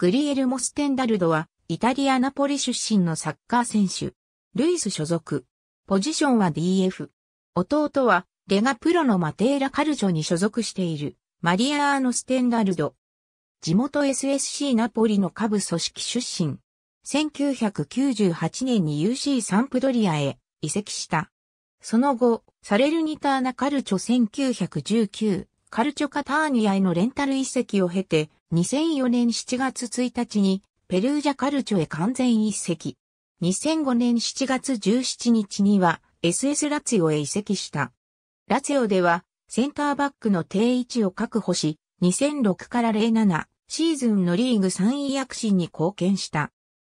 グリエルモ・ステンダルドは、イタリア・ナポリ出身のサッカー選手。ルイス所属。ポジションは DF。弟は、レガプロのマテーラ・カルチョに所属している、マリアーノ・ステンダルド。地元 SSC ナポリの下部組織出身。1998年に UC サンプドリアへ移籍した。その後、サレルニターナカルチョ1919、カルチョカターニアへのレンタル移籍を経て、2004年7月1日にペルージャカルチョへ完全移籍。2005年7月17日には SS ラツィオへ移籍した。ラツィオではセンターバックの定位置を確保し、2006から07シーズンのリーグ3位躍進に貢献した。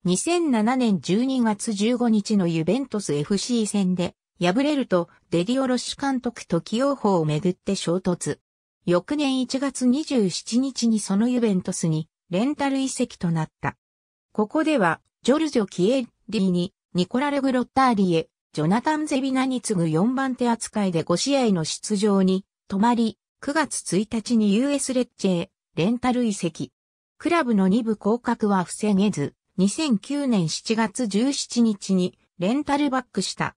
2007年12月15日のユベントス FC 戦で敗れるとデリオロシ監督と起用法をめぐって衝突。翌年1月27日にそのユベントスにレンタル遺跡となった。ここでは、ジョルジョ・キエリに、ニコラ・レグ・ロッターリエ、ジョナタン・ゼビナに次ぐ4番手扱いで5試合の出場に、止まり、9月1日に US レッチェへ、レンタル遺跡。クラブの2部降格は防げず、2009年7月17日に、レンタルバックした。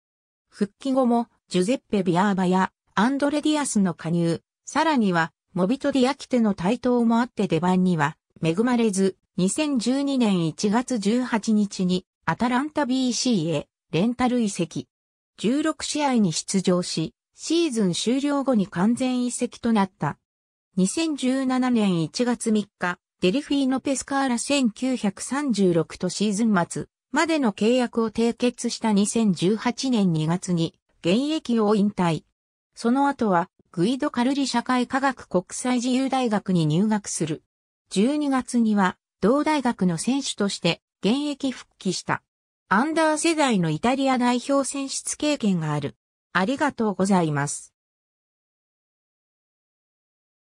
復帰後も、ジュゼッペ・ビアーバや、アンドレ・ディアスの加入、さらには、モビトディアキテの台頭もあって出番には、恵まれず、2012年1月18日に、アタランタ BC へ、レンタル移籍。16試合に出場し、シーズン終了後に完全移籍となった。2017年1月3日、デリフィーノ・ペスカーラ1936とシーズン末までの契約を締結した2018年2月に現役を引退。その後はグイド・カルリ社会科学国際自由大学に入学する。12月には、同大学の選手として現役復帰した。アンダー世代のイタリア代表選出経験がある。ありがとうございます。